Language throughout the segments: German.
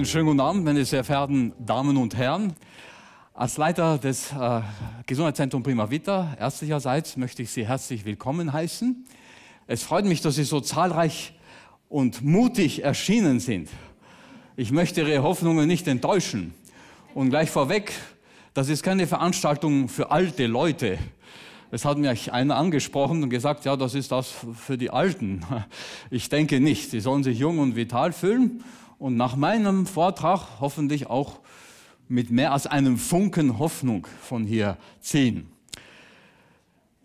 Einen schönen guten Abend, meine sehr verehrten Damen und Herren. Als Leiter des äh, Gesundheitszentrums Prima Vita, ärztlicherseits, möchte ich Sie herzlich willkommen heißen. Es freut mich, dass Sie so zahlreich und mutig erschienen sind. Ich möchte Ihre Hoffnungen nicht enttäuschen. Und gleich vorweg, das ist keine Veranstaltung für alte Leute. Es hat mich einer angesprochen und gesagt, ja, das ist das für die Alten. Ich denke nicht. Sie sollen sich jung und vital fühlen und nach meinem Vortrag hoffentlich auch mit mehr als einem Funken Hoffnung von hier ziehen.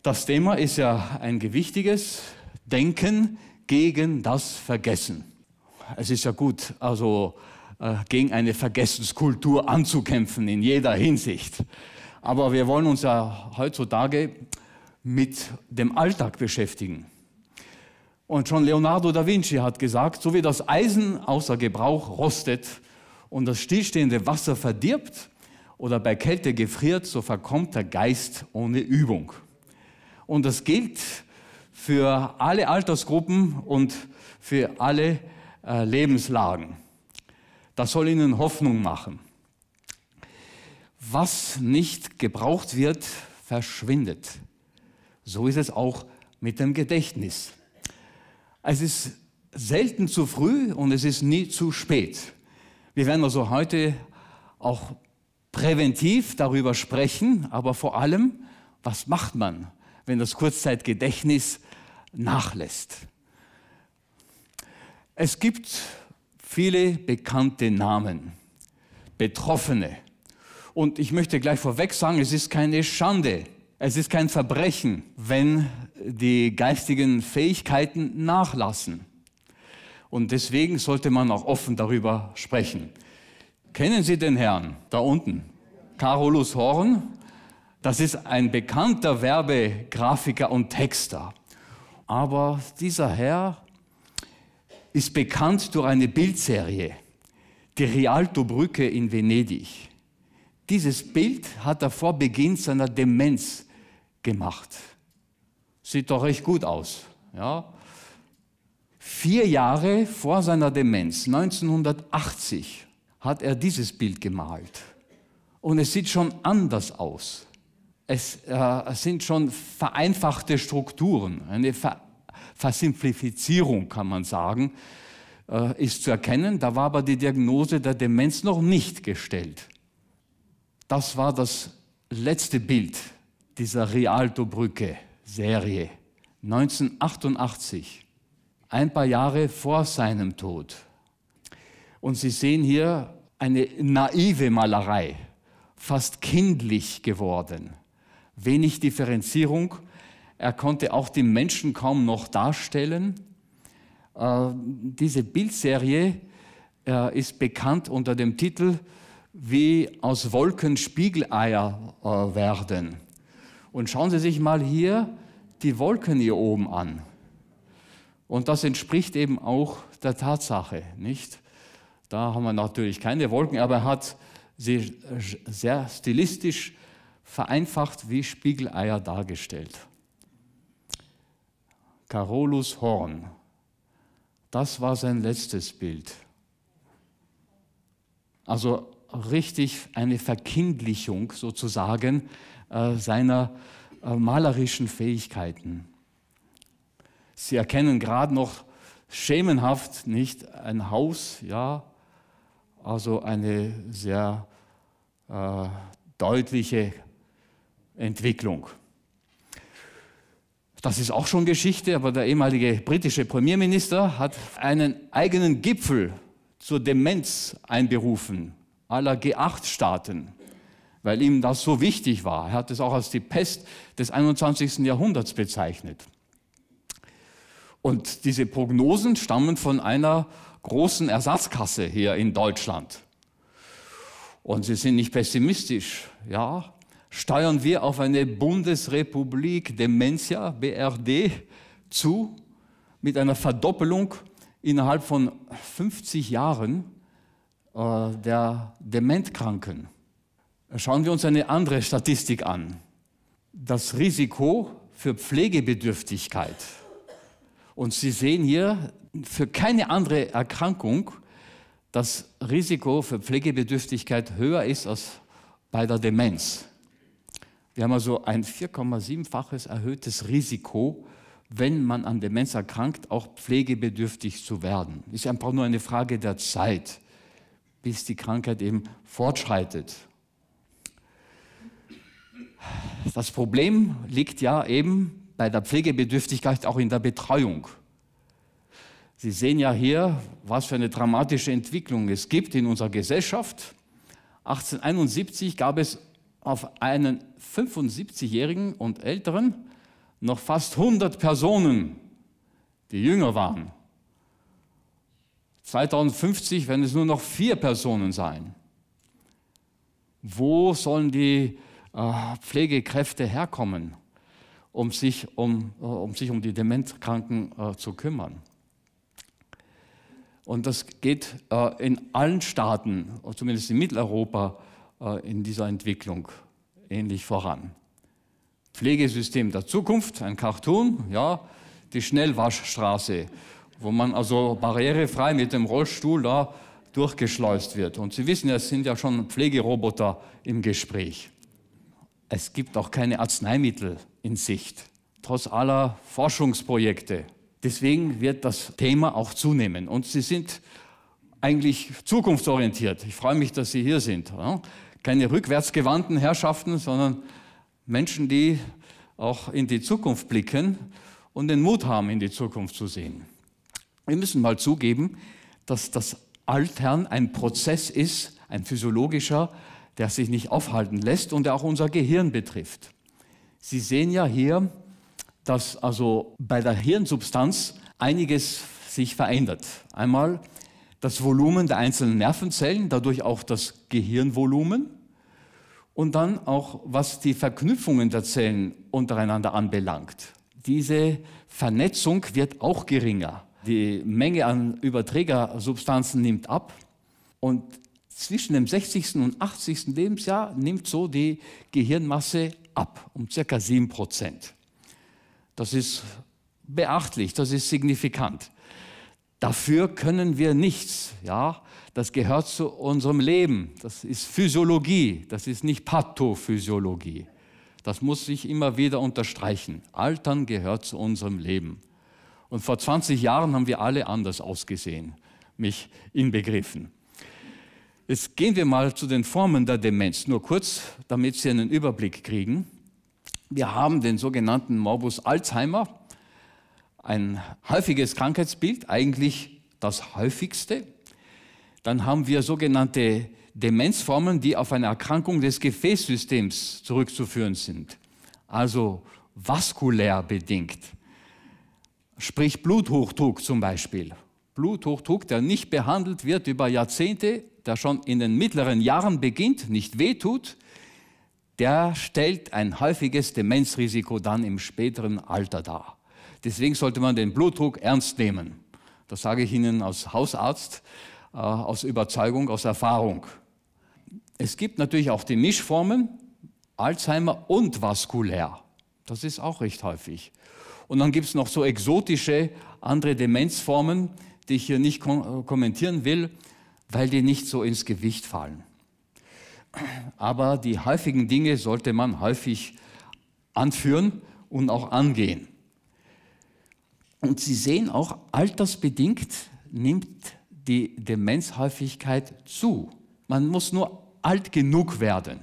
Das Thema ist ja ein gewichtiges Denken gegen das Vergessen. Es ist ja gut, also äh, gegen eine Vergessenskultur anzukämpfen in jeder Hinsicht. Aber wir wollen uns ja heutzutage mit dem Alltag beschäftigen. Und schon Leonardo da Vinci hat gesagt, so wie das Eisen außer Gebrauch rostet und das stillstehende Wasser verdirbt oder bei Kälte gefriert, so verkommt der Geist ohne Übung. Und das gilt für alle Altersgruppen und für alle äh, Lebenslagen. Das soll Ihnen Hoffnung machen. Was nicht gebraucht wird, verschwindet. So ist es auch mit dem Gedächtnis. Es ist selten zu früh und es ist nie zu spät. Wir werden also heute auch präventiv darüber sprechen, aber vor allem, was macht man, wenn das Kurzzeitgedächtnis nachlässt? Es gibt viele bekannte Namen, Betroffene. Und ich möchte gleich vorweg sagen, es ist keine Schande, es ist kein Verbrechen, wenn die geistigen Fähigkeiten nachlassen. Und deswegen sollte man auch offen darüber sprechen. Kennen Sie den Herrn da unten? Carolus Horn, das ist ein bekannter Werbegrafiker und Texter. Aber dieser Herr ist bekannt durch eine Bildserie, die Rialto-Brücke in Venedig. Dieses Bild hat er vor Beginn seiner Demenz gemacht. Sieht doch recht gut aus. Ja? Vier Jahre vor seiner Demenz, 1980, hat er dieses Bild gemalt. Und es sieht schon anders aus. Es äh, sind schon vereinfachte Strukturen, eine Ver Versimplifizierung kann man sagen, äh, ist zu erkennen. Da war aber die Diagnose der Demenz noch nicht gestellt. Das war das letzte Bild, dieser Rialto-Brücke-Serie 1988, ein paar Jahre vor seinem Tod. Und Sie sehen hier eine naive Malerei, fast kindlich geworden, wenig Differenzierung. Er konnte auch die Menschen kaum noch darstellen. Äh, diese Bildserie äh, ist bekannt unter dem Titel Wie aus Wolken Spiegeleier äh, werden. Und schauen Sie sich mal hier die Wolken hier oben an. Und das entspricht eben auch der Tatsache, nicht? Da haben wir natürlich keine Wolken, aber er hat sie sehr stilistisch vereinfacht wie Spiegeleier dargestellt. Carolus Horn, das war sein letztes Bild. Also richtig eine Verkindlichung sozusagen äh, seiner äh, malerischen Fähigkeiten. Sie erkennen gerade noch schemenhaft nicht ein Haus, ja, also eine sehr äh, deutliche Entwicklung. Das ist auch schon Geschichte, aber der ehemalige britische Premierminister hat einen eigenen Gipfel zur Demenz einberufen aller G8-Staaten weil ihm das so wichtig war. Er hat es auch als die Pest des 21. Jahrhunderts bezeichnet. Und diese Prognosen stammen von einer großen Ersatzkasse hier in Deutschland. Und sie sind nicht pessimistisch, ja. Steuern wir auf eine Bundesrepublik Dementia, BRD, zu, mit einer Verdoppelung innerhalb von 50 Jahren äh, der Dementkranken. Schauen wir uns eine andere Statistik an. Das Risiko für Pflegebedürftigkeit. Und Sie sehen hier, für keine andere Erkrankung das Risiko für Pflegebedürftigkeit höher ist als bei der Demenz. Wir haben also ein 4,7-faches erhöhtes Risiko, wenn man an Demenz erkrankt, auch pflegebedürftig zu werden. Ist einfach nur eine Frage der Zeit, bis die Krankheit eben fortschreitet das Problem liegt ja eben bei der Pflegebedürftigkeit auch in der Betreuung. Sie sehen ja hier, was für eine dramatische Entwicklung es gibt in unserer Gesellschaft. 1871 gab es auf einen 75-jährigen und älteren noch fast 100 Personen, die jünger waren. 2050 werden es nur noch vier Personen sein. Wo sollen die äh, Pflegekräfte herkommen, um sich um, äh, um, sich um die Demenzkranken äh, zu kümmern. Und das geht in allen Staaten, zumindest in Mitteleuropa, in dieser Entwicklung ähnlich voran. Pflegesystem der Zukunft, ein Cartoon, ja, die Schnellwaschstraße, wo man also barrierefrei mit dem Rollstuhl da durchgeschleust wird. Und Sie wissen, es sind ja schon Pflegeroboter im Gespräch es gibt auch keine Arzneimittel in Sicht, trotz aller Forschungsprojekte. Deswegen wird das Thema auch zunehmen. Und Sie sind eigentlich zukunftsorientiert. Ich freue mich, dass Sie hier sind. Keine rückwärtsgewandten Herrschaften, sondern Menschen, die auch in die Zukunft blicken und den Mut haben, in die Zukunft zu sehen. Wir müssen mal zugeben, dass das Altern ein Prozess ist, ein physiologischer Prozess der sich nicht aufhalten lässt und der auch unser Gehirn betrifft. Sie sehen ja hier, dass also bei der Hirnsubstanz einiges sich verändert. Einmal das Volumen der einzelnen Nervenzellen, dadurch auch das Gehirnvolumen und dann auch was die Verknüpfungen der Zellen untereinander anbelangt. Diese Vernetzung wird auch geringer. Die Menge an Überträgersubstanzen nimmt ab und zwischen dem 60. und 80. Lebensjahr nimmt so die Gehirnmasse ab, um ca. 7 Prozent. Das ist beachtlich, das ist signifikant. Dafür können wir nichts. Ja? Das gehört zu unserem Leben. Das ist Physiologie, das ist nicht Pathophysiologie. Das muss ich immer wieder unterstreichen. Altern gehört zu unserem Leben. Und vor 20 Jahren haben wir alle anders ausgesehen, mich inbegriffen. Jetzt gehen wir mal zu den Formen der Demenz, nur kurz, damit Sie einen Überblick kriegen. Wir haben den sogenannten Morbus Alzheimer, ein häufiges Krankheitsbild, eigentlich das häufigste. Dann haben wir sogenannte Demenzformen, die auf eine Erkrankung des Gefäßsystems zurückzuführen sind, also vaskulär bedingt, sprich Bluthochdruck zum Beispiel Bluthochdruck, der nicht behandelt wird über Jahrzehnte, der schon in den mittleren Jahren beginnt, nicht wehtut, der stellt ein häufiges Demenzrisiko dann im späteren Alter dar. Deswegen sollte man den Blutdruck ernst nehmen. Das sage ich Ihnen als Hausarzt, äh, aus Überzeugung, aus Erfahrung. Es gibt natürlich auch die Mischformen Alzheimer und vaskulär. Das ist auch recht häufig. Und dann gibt es noch so exotische andere Demenzformen, die ich hier nicht kom äh, kommentieren will, weil die nicht so ins Gewicht fallen. Aber die häufigen Dinge sollte man häufig anführen und auch angehen. Und Sie sehen auch, altersbedingt nimmt die Demenzhäufigkeit zu. Man muss nur alt genug werden,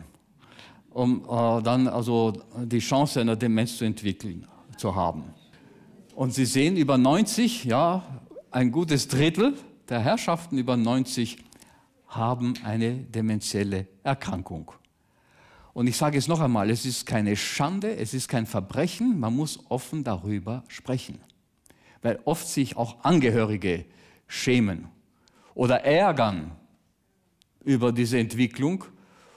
um äh, dann also die Chance einer Demenz zu entwickeln, zu haben. Und Sie sehen, über 90, ja, ein gutes Drittel der Herrschaften über 90 haben eine demenzielle Erkrankung. Und ich sage es noch einmal, es ist keine Schande, es ist kein Verbrechen, man muss offen darüber sprechen. Weil oft sich auch Angehörige schämen oder ärgern über diese Entwicklung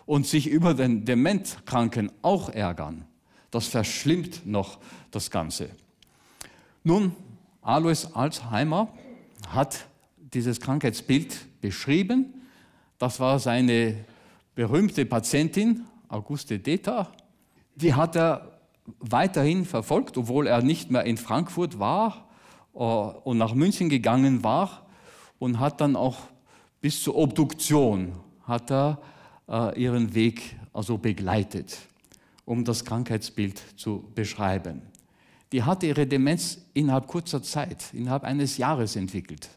und sich über den Dementkranken auch ärgern. Das verschlimmt noch das Ganze. Nun, Alois Alzheimer hat dieses Krankheitsbild beschrieben. Das war seine berühmte Patientin, Auguste Deta. Die hat er weiterhin verfolgt, obwohl er nicht mehr in Frankfurt war äh, und nach München gegangen war und hat dann auch bis zur Obduktion hat er äh, ihren Weg also begleitet, um das Krankheitsbild zu beschreiben die hatte ihre Demenz innerhalb kurzer Zeit, innerhalb eines Jahres entwickelt.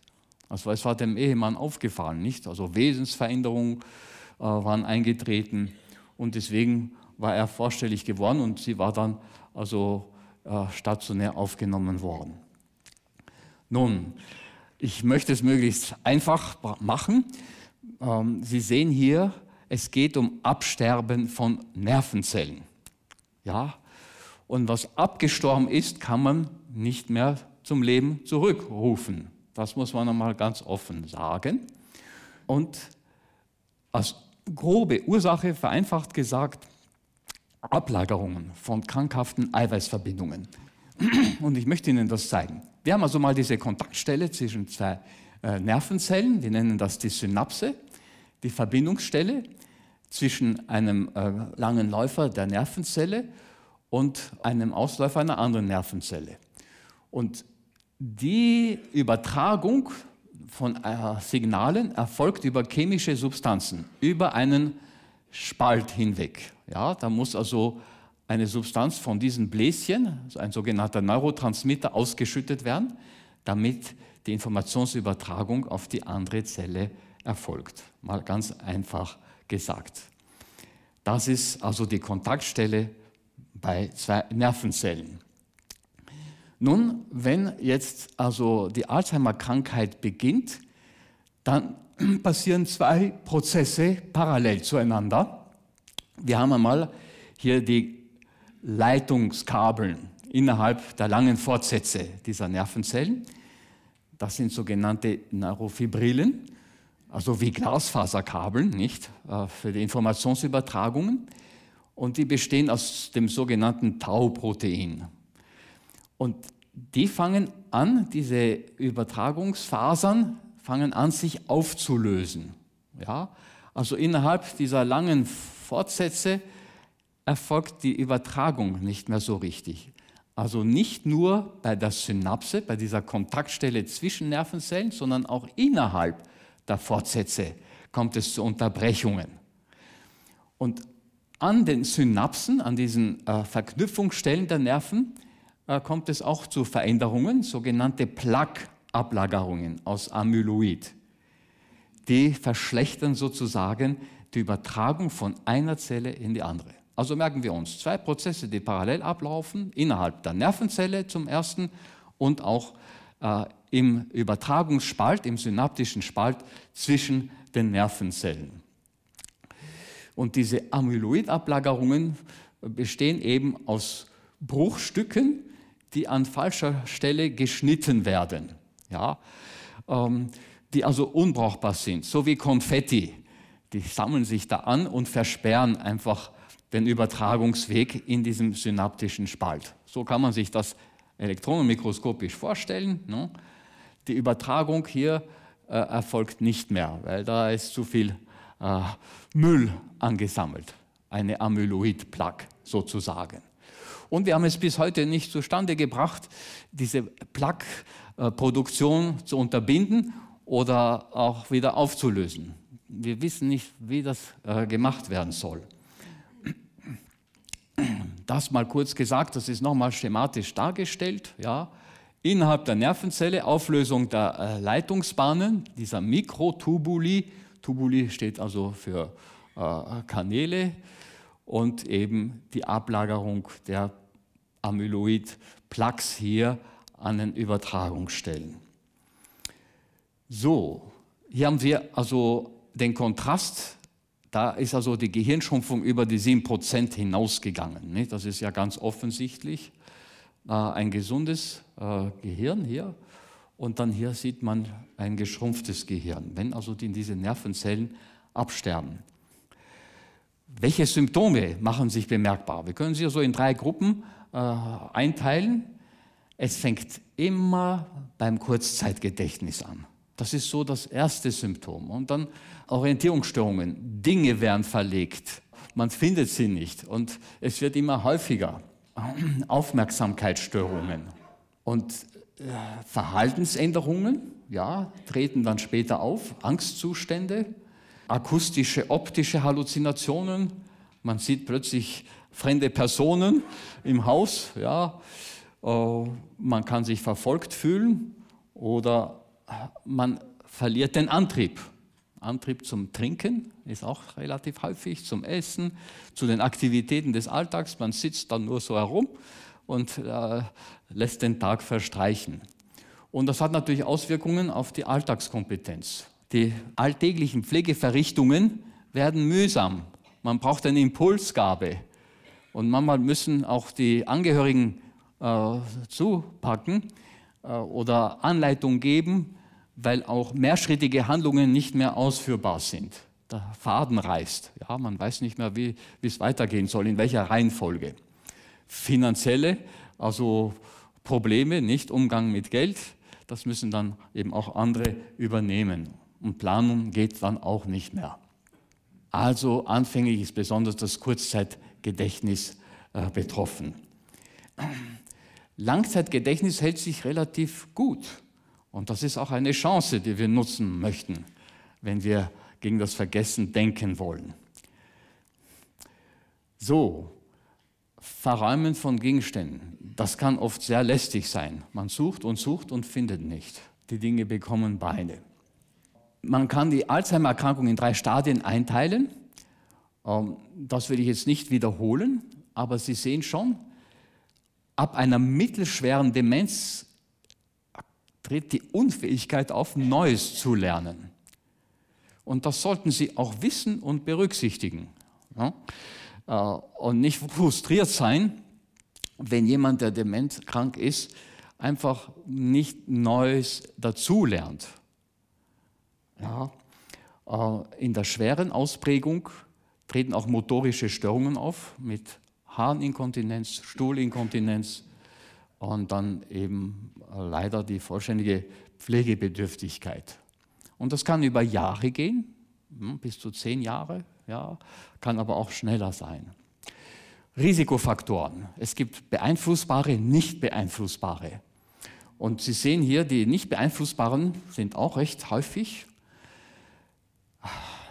Also es war dem Ehemann aufgefallen, nicht? Also Wesensveränderungen äh, waren eingetreten und deswegen war er vorstellig geworden und sie war dann also äh, stationär aufgenommen worden. Nun, ich möchte es möglichst einfach machen. Ähm, sie sehen hier, es geht um Absterben von Nervenzellen. Ja, und was abgestorben ist, kann man nicht mehr zum Leben zurückrufen. Das muss man einmal ganz offen sagen. Und als grobe Ursache, vereinfacht gesagt, Ablagerungen von krankhaften Eiweißverbindungen. Und ich möchte Ihnen das zeigen. Wir haben also mal diese Kontaktstelle zwischen zwei äh, Nervenzellen, wir nennen das die Synapse, die Verbindungsstelle zwischen einem äh, langen Läufer der Nervenzelle und einem Ausläufer einer anderen Nervenzelle. Und die Übertragung von äh, Signalen erfolgt über chemische Substanzen, über einen Spalt hinweg. Ja, da muss also eine Substanz von diesen Bläschen, also ein sogenannter Neurotransmitter, ausgeschüttet werden, damit die Informationsübertragung auf die andere Zelle erfolgt. Mal ganz einfach gesagt. Das ist also die Kontaktstelle bei zwei Nervenzellen. Nun, wenn jetzt also die Alzheimer-Krankheit beginnt, dann passieren zwei Prozesse parallel zueinander. Wir haben einmal hier die Leitungskabeln innerhalb der langen Fortsätze dieser Nervenzellen. Das sind sogenannte Neurofibrillen, also wie Glasfaserkabeln, nicht? Äh, für die Informationsübertragungen und die bestehen aus dem sogenannten Tau-Protein. Und die fangen an, diese Übertragungsfasern fangen an, sich aufzulösen. Ja? Also innerhalb dieser langen Fortsätze erfolgt die Übertragung nicht mehr so richtig. Also nicht nur bei der Synapse, bei dieser Kontaktstelle zwischen Nervenzellen, sondern auch innerhalb der Fortsätze kommt es zu Unterbrechungen. Und an den Synapsen, an diesen äh, Verknüpfungsstellen der Nerven, äh, kommt es auch zu Veränderungen, sogenannte Plaque-Ablagerungen aus Amyloid. Die verschlechtern sozusagen die Übertragung von einer Zelle in die andere. Also merken wir uns zwei Prozesse, die parallel ablaufen, innerhalb der Nervenzelle zum ersten und auch äh, im Übertragungsspalt, im synaptischen Spalt zwischen den Nervenzellen. Und diese Amyloidablagerungen bestehen eben aus Bruchstücken, die an falscher Stelle geschnitten werden, ja? Ähm, die also unbrauchbar sind, so wie Konfetti. Die sammeln sich da an und versperren einfach den Übertragungsweg in diesem synaptischen Spalt. So kann man sich das elektronenmikroskopisch vorstellen. Ne? Die Übertragung hier äh, erfolgt nicht mehr, weil da ist zu viel äh, Müll angesammelt, eine Amyloid-Plaque sozusagen. Und wir haben es bis heute nicht zustande gebracht, diese Plaque-Produktion zu unterbinden oder auch wieder aufzulösen. Wir wissen nicht, wie das äh, gemacht werden soll. Das mal kurz gesagt, das ist nochmal schematisch dargestellt. Ja. Innerhalb der Nervenzelle Auflösung der äh, Leitungsbahnen, dieser Mikrotubuli Tubuli steht also für äh, Kanäle und eben die Ablagerung der Amyloid-Plaques hier an den Übertragungsstellen. So, hier haben wir also den Kontrast. Da ist also die Gehirnschrumpfung über die 7% hinausgegangen. Ne? Das ist ja ganz offensichtlich. Äh, ein gesundes äh, Gehirn hier und dann hier sieht man ein geschrumpftes Gehirn, wenn also die, diese Nervenzellen absterben. Welche Symptome machen sich bemerkbar? Wir können sie so in drei Gruppen äh, einteilen. Es fängt immer beim Kurzzeitgedächtnis an. Das ist so das erste Symptom. Und dann Orientierungsstörungen. Dinge werden verlegt. Man findet sie nicht. Und es wird immer häufiger. Aufmerksamkeitsstörungen. Und Verhaltensänderungen, ja, treten dann später auf, Angstzustände, akustische, optische Halluzinationen, man sieht plötzlich fremde Personen im Haus, ja, äh, man kann sich verfolgt fühlen oder man verliert den Antrieb. Antrieb zum Trinken ist auch relativ häufig, zum Essen, zu den Aktivitäten des Alltags. Man sitzt dann nur so herum und äh, lässt den Tag verstreichen. Und das hat natürlich Auswirkungen auf die Alltagskompetenz. Die alltäglichen Pflegeverrichtungen werden mühsam. Man braucht eine Impulsgabe. Und manchmal müssen auch die Angehörigen äh, zupacken äh, oder Anleitung geben, weil auch mehrschrittige Handlungen nicht mehr ausführbar sind. Der Faden reißt. Ja, man weiß nicht mehr, wie es weitergehen soll, in welcher Reihenfolge finanzielle, also Probleme, nicht Umgang mit Geld. Das müssen dann eben auch andere übernehmen. Und Planung geht dann auch nicht mehr. Also anfänglich ist besonders das Kurzzeitgedächtnis äh, betroffen. Langzeitgedächtnis hält sich relativ gut. Und das ist auch eine Chance, die wir nutzen möchten, wenn wir gegen das Vergessen denken wollen. So, Verräumen von Gegenständen, das kann oft sehr lästig sein. Man sucht und sucht und findet nicht. Die Dinge bekommen Beine. Man kann die Alzheimer-Erkrankung in drei Stadien einteilen. Ähm, das will ich jetzt nicht wiederholen, aber Sie sehen schon, ab einer mittelschweren Demenz tritt die Unfähigkeit auf, Neues zu lernen. Und das sollten Sie auch wissen und berücksichtigen. Ja? Äh, und nicht frustriert sein, wenn jemand, der dement krank ist, einfach nicht Neues dazulernt. Ja. Äh, in der schweren Ausprägung treten auch motorische Störungen auf mit Harninkontinenz, Stuhlinkontinenz und dann eben äh, leider die vollständige Pflegebedürftigkeit. Und das kann über Jahre gehen, hm, bis zu zehn Jahre, ja, kann aber auch schneller sein. Risikofaktoren. Es gibt beeinflussbare, nicht beeinflussbare. Und Sie sehen hier, die nicht beeinflussbaren sind auch recht häufig.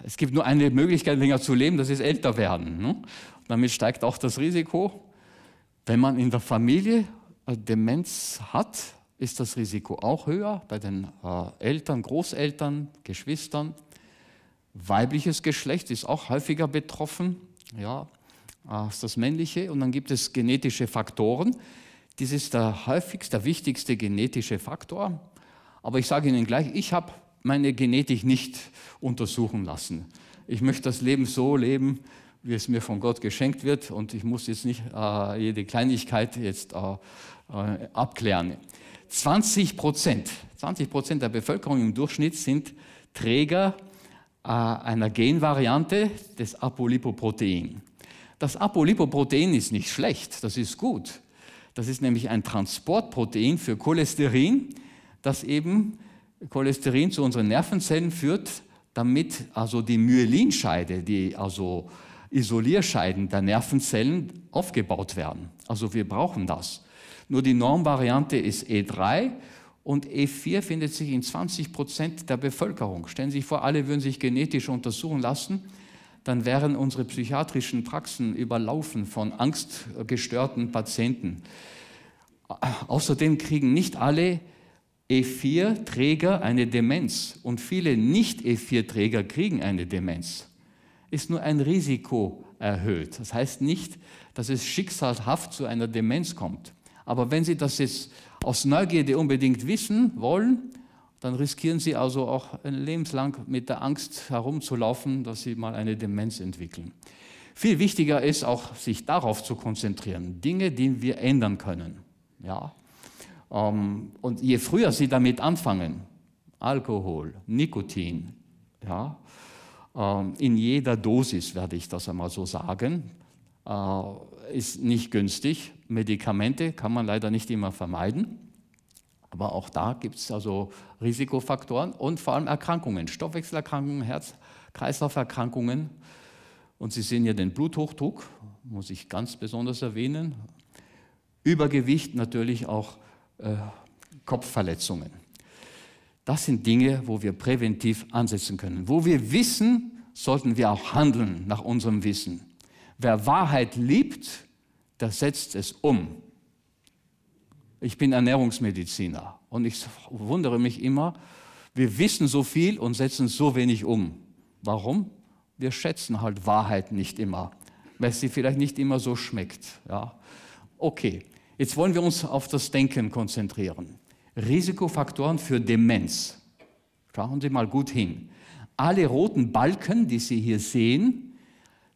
Es gibt nur eine Möglichkeit, länger zu leben, das ist älter werden. Ne? Damit steigt auch das Risiko. Wenn man in der Familie äh, Demenz hat, ist das Risiko auch höher bei den äh, Eltern, Großeltern, Geschwistern. Weibliches Geschlecht ist auch häufiger betroffen, ja, als das männliche. Und dann gibt es genetische Faktoren. Dies ist der häufigste, der wichtigste genetische Faktor. Aber ich sage Ihnen gleich, ich habe meine Genetik nicht untersuchen lassen. Ich möchte das Leben so leben, wie es mir von Gott geschenkt wird und ich muss jetzt nicht äh, jede Kleinigkeit jetzt äh, äh, abklären. 20 Prozent, 20 Prozent der Bevölkerung im Durchschnitt sind Träger äh, einer Genvariante des Apolipoprotein. Das Apolipoprotein ist nicht schlecht, das ist gut. Das ist nämlich ein Transportprotein für Cholesterin, das eben Cholesterin zu unseren Nervenzellen führt, damit also die Myelinscheide, die also Isolierscheiden der Nervenzellen aufgebaut werden. Also wir brauchen das. Nur die Normvariante ist E3 und E4 findet sich in 20 Prozent der Bevölkerung. Stellen Sie sich vor, alle würden sich genetisch untersuchen lassen, dann wären unsere psychiatrischen Praxen überlaufen von angstgestörten Patienten. Außerdem kriegen nicht alle E4-Träger eine Demenz und viele Nicht-E4-Träger kriegen eine Demenz. Ist nur ein Risiko erhöht. Das heißt nicht, dass es schicksalhaft zu einer Demenz kommt. Aber wenn Sie das jetzt aus Neugierde unbedingt wissen wollen, dann riskieren sie also auch lebenslang mit der Angst herumzulaufen, dass sie mal eine Demenz entwickeln. Viel wichtiger ist auch, sich darauf zu konzentrieren, Dinge, die wir ändern können. Ja? Ähm, und je früher sie damit anfangen, Alkohol, Nikotin, ja, ähm, in jeder Dosis werde ich das einmal so sagen, äh, ist nicht günstig. Medikamente kann man leider nicht immer vermeiden. Aber auch da gibt es also Risikofaktoren und vor allem Erkrankungen, Stoffwechselerkrankungen, Herz-Kreislauf-Erkrankungen. Und Sie sehen hier den Bluthochdruck, muss ich ganz besonders erwähnen. Übergewicht natürlich auch äh, Kopfverletzungen. Das sind Dinge, wo wir präventiv ansetzen können. Wo wir wissen, sollten wir auch handeln nach unserem Wissen. Wer Wahrheit liebt, der setzt es um. Ich bin Ernährungsmediziner und ich wundere mich immer, wir wissen so viel und setzen so wenig um. Warum? Wir schätzen halt Wahrheit nicht immer, weil sie vielleicht nicht immer so schmeckt. Ja. Okay, jetzt wollen wir uns auf das Denken konzentrieren. Risikofaktoren für Demenz. Schauen Sie mal gut hin. Alle roten Balken, die Sie hier sehen,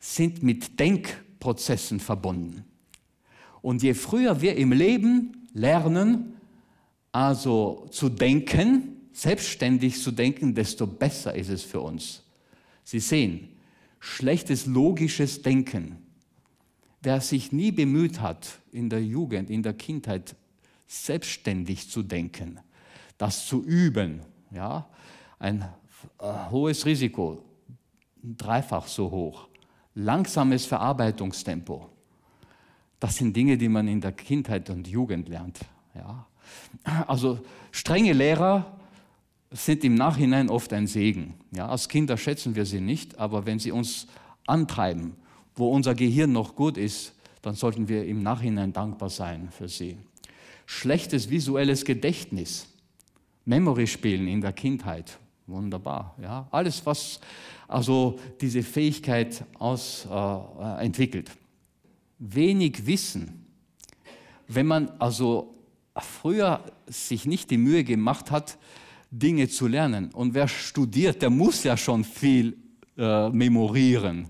sind mit Denkprozessen verbunden. Und je früher wir im Leben lernen, also zu denken, selbstständig zu denken, desto besser ist es für uns. Sie sehen, schlechtes logisches Denken. Wer sich nie bemüht hat, in der Jugend, in der Kindheit selbstständig zu denken, das zu üben, ja, ein äh, hohes Risiko, dreifach so hoch. Langsames Verarbeitungstempo. Das sind Dinge, die man in der Kindheit und Jugend lernt. Ja. Also strenge Lehrer sind im Nachhinein oft ein Segen. Ja, als Kinder schätzen wir sie nicht, aber wenn sie uns antreiben, wo unser Gehirn noch gut ist, dann sollten wir im Nachhinein dankbar sein für sie. Schlechtes visuelles Gedächtnis, Memory-Spielen in der Kindheit, Wunderbar, ja. Alles, was also diese Fähigkeit aus, äh, entwickelt. Wenig Wissen. Wenn man also früher sich nicht die Mühe gemacht hat, Dinge zu lernen. Und wer studiert, der muss ja schon viel äh, memorieren.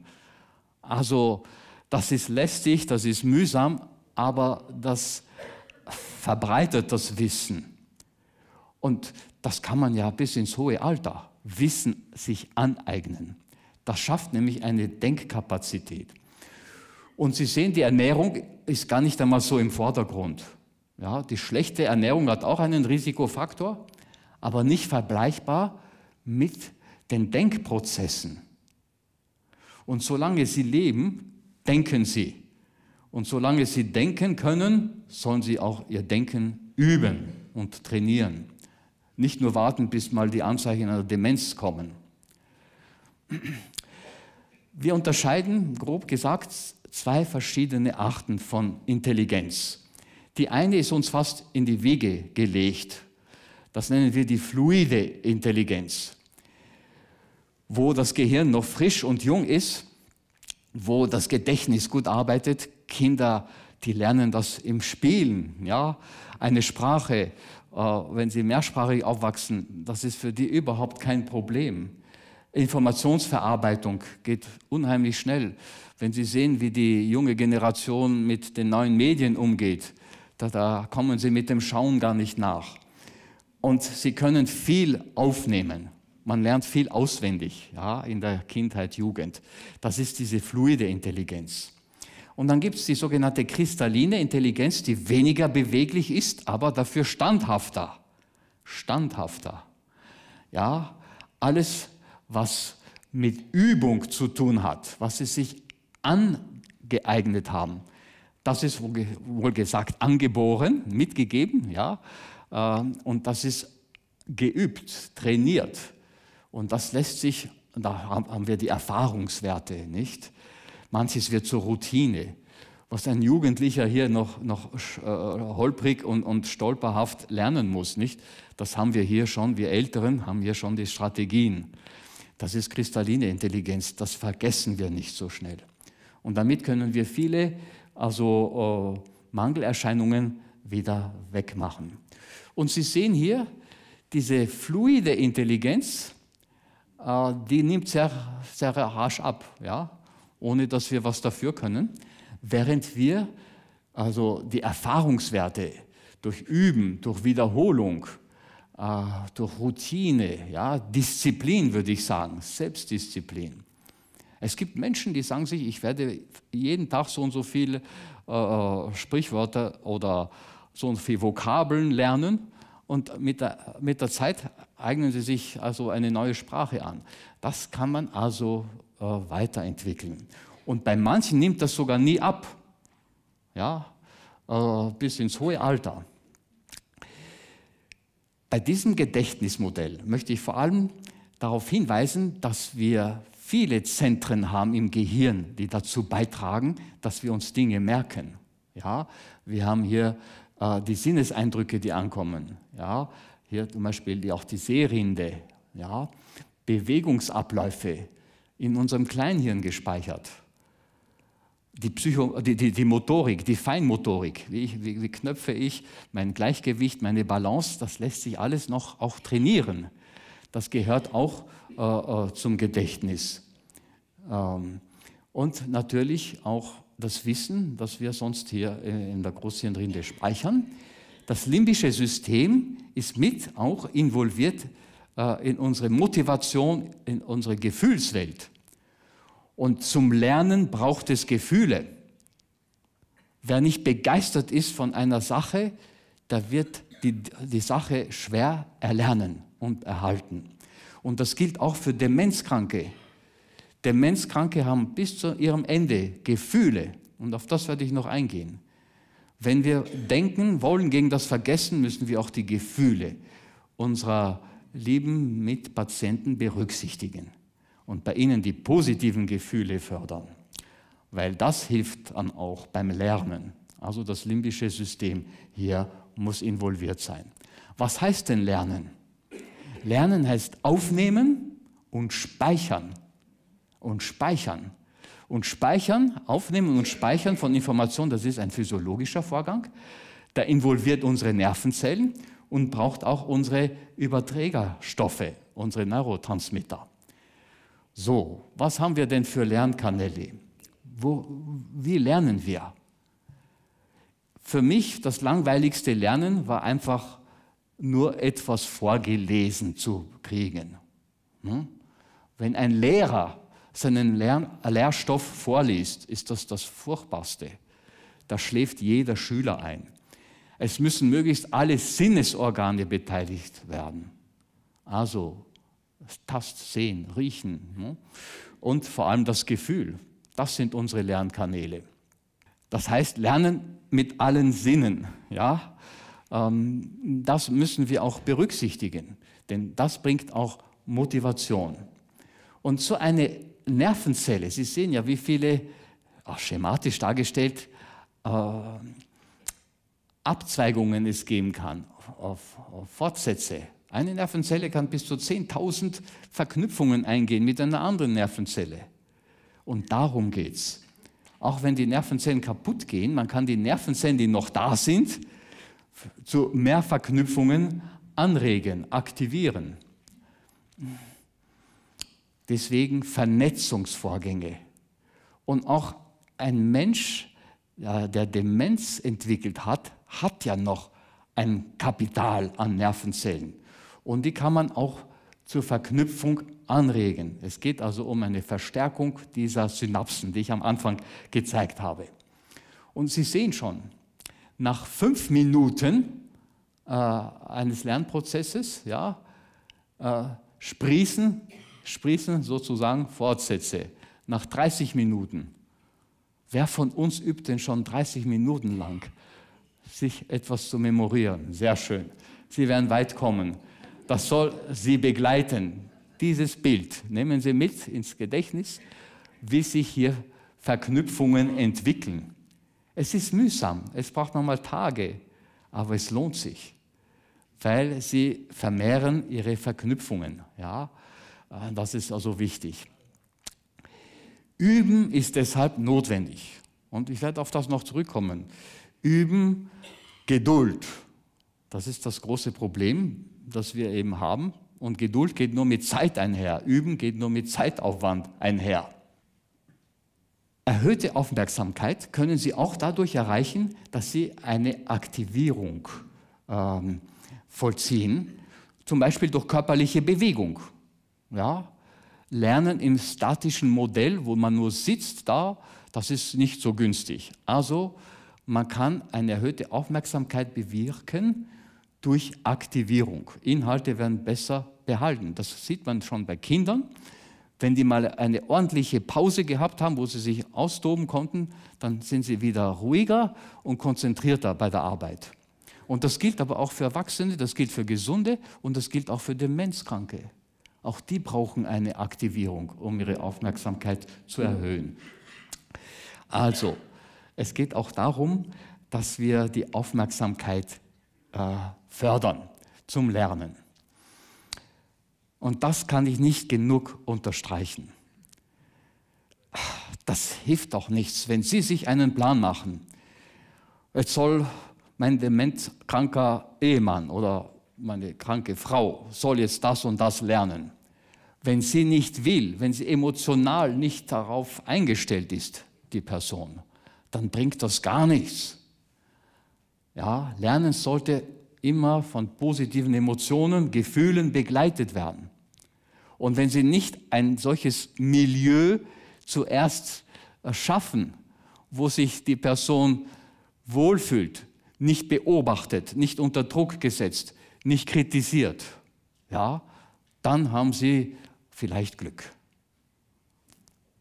Also das ist lästig, das ist mühsam, aber das verbreitet das Wissen. Und das kann man ja bis ins hohe Alter Wissen sich aneignen. Das schafft nämlich eine Denkkapazität. Und Sie sehen, die Ernährung ist gar nicht einmal so im Vordergrund. Ja, die schlechte Ernährung hat auch einen Risikofaktor, aber nicht vergleichbar mit den Denkprozessen. Und solange Sie leben, denken Sie. Und solange Sie denken können, sollen Sie auch Ihr Denken üben und trainieren nicht nur warten, bis mal die Anzeichen einer Demenz kommen. Wir unterscheiden, grob gesagt, zwei verschiedene Arten von Intelligenz. Die eine ist uns fast in die Wege gelegt. Das nennen wir die fluide Intelligenz, wo das Gehirn noch frisch und jung ist, wo das Gedächtnis gut arbeitet. Kinder, die lernen das im Spielen, ja, eine Sprache äh, wenn sie mehrsprachig aufwachsen, das ist für die überhaupt kein Problem. Informationsverarbeitung geht unheimlich schnell. Wenn Sie sehen, wie die junge Generation mit den neuen Medien umgeht, da, da kommen sie mit dem Schauen gar nicht nach. Und sie können viel aufnehmen. Man lernt viel auswendig ja, in der Kindheit, Jugend. Das ist diese fluide Intelligenz. Und dann gibt es die sogenannte kristalline Intelligenz, die weniger beweglich ist, aber dafür standhafter. Standhafter. Ja, alles, was mit Übung zu tun hat, was sie sich angeeignet haben, das ist wohl gesagt angeboren, mitgegeben, ja, äh, und das ist geübt, trainiert. Und das lässt sich, da haben wir die Erfahrungswerte, nicht? Manches wird zur Routine. Was ein Jugendlicher hier noch, noch äh, holprig und, und stolperhaft lernen muss, nicht? Das haben wir hier schon, wir Älteren haben hier schon die Strategien. Das ist kristalline Intelligenz, das vergessen wir nicht so schnell. Und damit können wir viele also, äh, Mangelerscheinungen wieder wegmachen. Und Sie sehen hier diese fluide Intelligenz, äh, die nimmt sehr, sehr rasch ab. Ja? ohne dass wir was dafür können, während wir also die Erfahrungswerte durch Üben, durch Wiederholung, äh, durch Routine, ja, Disziplin würde ich sagen, Selbstdisziplin. Es gibt Menschen, die sagen sich, ich werde jeden Tag so und so viele äh, äh, Sprichwörter oder so und so viele Vokabeln lernen und mit der, mit der Zeit eignen sie sich also eine neue Sprache an. Das kann man also äh, weiterentwickeln. Und bei manchen nimmt das sogar nie ab, ja, äh, bis ins hohe Alter. Bei diesem Gedächtnismodell möchte ich vor allem darauf hinweisen, dass wir viele Zentren haben im Gehirn, die dazu beitragen, dass wir uns Dinge merken. Ja, wir haben hier äh, die Sinneseindrücke, die ankommen. Ja, hier zum Beispiel die, auch die Sehrinde. Ja, Bewegungsabläufe, in unserem Kleinhirn gespeichert. Die, Psycho, die, die, die Motorik, die Feinmotorik, wie, ich, wie, wie knöpfe ich mein Gleichgewicht, meine Balance, das lässt sich alles noch auch trainieren. Das gehört auch äh, äh zum Gedächtnis. Ähm, und natürlich auch das Wissen, das wir sonst hier in der Großhirnrinde speichern. Das limbische System ist mit auch involviert äh, in unsere Motivation, in unsere Gefühlswelt. Und zum Lernen braucht es Gefühle. Wer nicht begeistert ist von einer Sache, der wird die, die Sache schwer erlernen und erhalten. Und das gilt auch für Demenzkranke. Demenzkranke haben bis zu ihrem Ende Gefühle. Und auf das werde ich noch eingehen. Wenn wir denken wollen gegen das Vergessen, müssen wir auch die Gefühle unserer Leben mit Patienten berücksichtigen und bei ihnen die positiven Gefühle fördern, weil das hilft dann auch beim Lernen. Also das limbische System hier muss involviert sein. Was heißt denn Lernen? Lernen heißt aufnehmen und speichern. Und speichern. Und speichern, aufnehmen und speichern von Informationen, das ist ein physiologischer Vorgang. Da involviert unsere Nervenzellen und braucht auch unsere Überträgerstoffe, unsere Neurotransmitter. So, was haben wir denn für Lernkanäle? Wo, wie lernen wir? Für mich das langweiligste Lernen war einfach nur etwas vorgelesen zu kriegen. Hm? Wenn ein Lehrer seinen Lern Lehrstoff vorliest, ist das das Furchtbarste. Da schläft jeder Schüler ein. Es müssen möglichst alle Sinnesorgane beteiligt werden. Also Tast, Sehen, Riechen ne? und vor allem das Gefühl. Das sind unsere Lernkanäle. Das heißt, Lernen mit allen Sinnen. Ja? Ähm, das müssen wir auch berücksichtigen, denn das bringt auch Motivation. Und so eine Nervenzelle, Sie sehen ja, wie viele, auch schematisch dargestellt, äh, Abzweigungen es geben kann, auf, auf Fortsätze. Eine Nervenzelle kann bis zu 10.000 Verknüpfungen eingehen mit einer anderen Nervenzelle. Und darum geht es. Auch wenn die Nervenzellen kaputt gehen, man kann die Nervenzellen, die noch da sind, zu mehr Verknüpfungen anregen, aktivieren. Deswegen Vernetzungsvorgänge. Und auch ein Mensch, der Demenz entwickelt hat, hat ja noch ein Kapital an Nervenzellen. Und die kann man auch zur Verknüpfung anregen. Es geht also um eine Verstärkung dieser Synapsen, die ich am Anfang gezeigt habe. Und Sie sehen schon, nach fünf Minuten äh, eines Lernprozesses ja, äh, sprießen, sprießen sozusagen Fortsätze. Nach 30 Minuten. Wer von uns übt denn schon 30 Minuten lang? sich etwas zu memorieren. Sehr schön. Sie werden weit kommen. Das soll Sie begleiten. Dieses Bild nehmen Sie mit ins Gedächtnis, wie sich hier Verknüpfungen entwickeln. Es ist mühsam, es braucht nochmal Tage, aber es lohnt sich, weil Sie vermehren Ihre Verknüpfungen. Ja, das ist also wichtig. Üben ist deshalb notwendig. Und ich werde auf das noch zurückkommen üben Geduld. Das ist das große Problem, das wir eben haben. Und Geduld geht nur mit Zeit einher. Üben geht nur mit Zeitaufwand einher. Erhöhte Aufmerksamkeit können Sie auch dadurch erreichen, dass Sie eine Aktivierung ähm, vollziehen, zum Beispiel durch körperliche Bewegung. Ja? Lernen im statischen Modell, wo man nur sitzt da, das ist nicht so günstig. Also man kann eine erhöhte Aufmerksamkeit bewirken durch Aktivierung. Inhalte werden besser behalten. Das sieht man schon bei Kindern. Wenn die mal eine ordentliche Pause gehabt haben, wo sie sich austoben konnten, dann sind sie wieder ruhiger und konzentrierter bei der Arbeit. Und das gilt aber auch für Erwachsene, das gilt für Gesunde und das gilt auch für Demenzkranke. Auch die brauchen eine Aktivierung, um ihre Aufmerksamkeit zu erhöhen. Also, es geht auch darum, dass wir die Aufmerksamkeit äh, fördern zum Lernen. Und das kann ich nicht genug unterstreichen. Das hilft doch nichts, wenn Sie sich einen Plan machen. Jetzt soll mein dementkranker Ehemann oder meine kranke Frau soll jetzt das und das lernen. Wenn sie nicht will, wenn sie emotional nicht darauf eingestellt ist, die Person, dann bringt das gar nichts. Ja, Lernen sollte immer von positiven Emotionen, Gefühlen begleitet werden. Und wenn Sie nicht ein solches Milieu zuerst schaffen, wo sich die Person wohlfühlt, nicht beobachtet, nicht unter Druck gesetzt, nicht kritisiert, ja, dann haben Sie vielleicht Glück.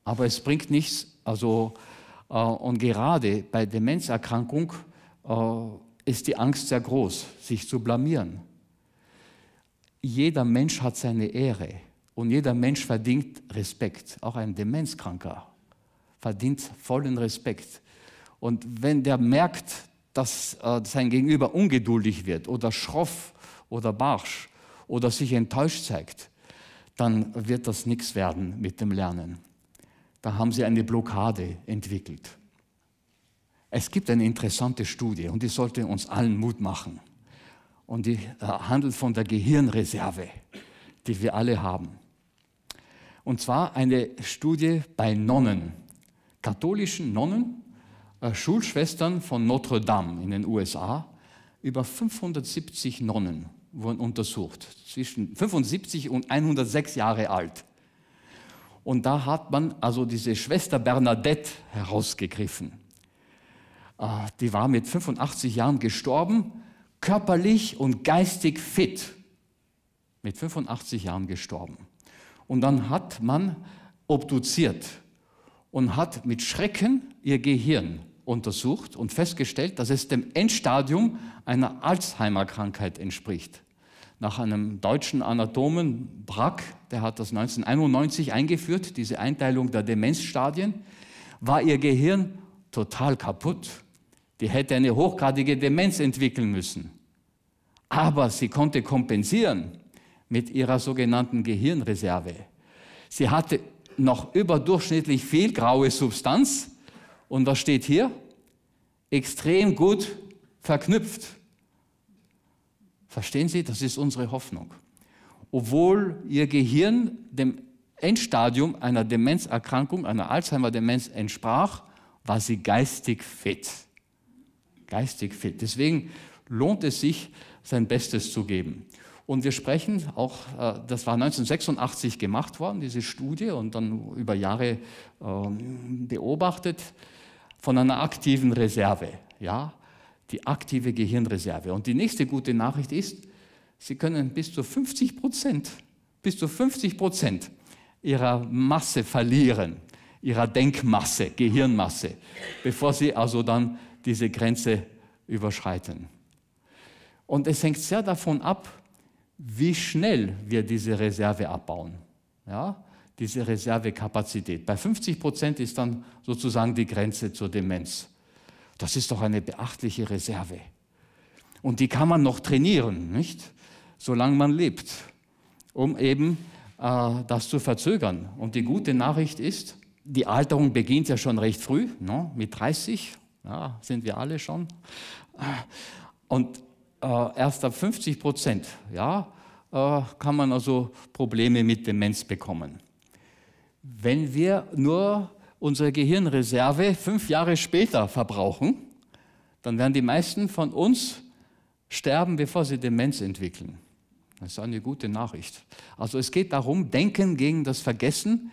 Aber es bringt nichts, also äh, und gerade bei Demenzerkrankung äh, ist die Angst sehr groß, sich zu blamieren. Jeder Mensch hat seine Ehre und jeder Mensch verdient Respekt. Auch ein Demenzkranker verdient vollen Respekt. Und wenn der merkt, dass äh, sein Gegenüber ungeduldig wird oder schroff oder barsch oder sich enttäuscht zeigt, dann wird das nichts werden mit dem Lernen. Da haben sie eine Blockade entwickelt. Es gibt eine interessante Studie und die sollte uns allen Mut machen. Und die äh, handelt von der Gehirnreserve, die wir alle haben. Und zwar eine Studie bei Nonnen, katholischen Nonnen, äh, Schulschwestern von Notre Dame in den USA. Über 570 Nonnen wurden untersucht, zwischen 75 und 106 Jahre alt. Und da hat man also diese Schwester Bernadette herausgegriffen. Ah, die war mit 85 Jahren gestorben, körperlich und geistig fit. Mit 85 Jahren gestorben. Und dann hat man obduziert und hat mit Schrecken ihr Gehirn untersucht und festgestellt, dass es dem Endstadium einer Alzheimer-Krankheit entspricht nach einem deutschen Anatomen, Brack, der hat das 1991 eingeführt, diese Einteilung der Demenzstadien, war ihr Gehirn total kaputt. Die hätte eine hochgradige Demenz entwickeln müssen. Aber sie konnte kompensieren mit ihrer sogenannten Gehirnreserve. Sie hatte noch überdurchschnittlich viel graue Substanz und was steht hier? Extrem gut verknüpft Verstehen Sie, das ist unsere Hoffnung. Obwohl Ihr Gehirn dem Endstadium einer Demenzerkrankung, einer Alzheimer-Demenz entsprach, war sie geistig fit. Geistig fit. Deswegen lohnt es sich, sein Bestes zu geben. Und wir sprechen auch, äh, das war 1986 gemacht worden, diese Studie, und dann über Jahre ähm, beobachtet, von einer aktiven Reserve. Ja? die aktive Gehirnreserve. Und die nächste gute Nachricht ist, Sie können bis zu 50 Prozent, bis zu 50 Prozent Ihrer Masse verlieren, Ihrer Denkmasse, Gehirnmasse, bevor Sie also dann diese Grenze überschreiten. Und es hängt sehr davon ab, wie schnell wir diese Reserve abbauen. Ja? Diese Reservekapazität. Bei 50 Prozent ist dann sozusagen die Grenze zur Demenz. Das ist doch eine beachtliche Reserve. Und die kann man noch trainieren, nicht? Solange man lebt, um eben äh, das zu verzögern. Und die gute Nachricht ist, die Alterung beginnt ja schon recht früh, ne? mit 30 ja, sind wir alle schon. Und äh, erst ab 50 Prozent ja, äh, kann man also Probleme mit Demenz bekommen. Wenn wir nur unsere Gehirnreserve fünf Jahre später verbrauchen, dann werden die meisten von uns sterben, bevor sie Demenz entwickeln. Das ist eine gute Nachricht. Also es geht darum, Denken gegen das Vergessen,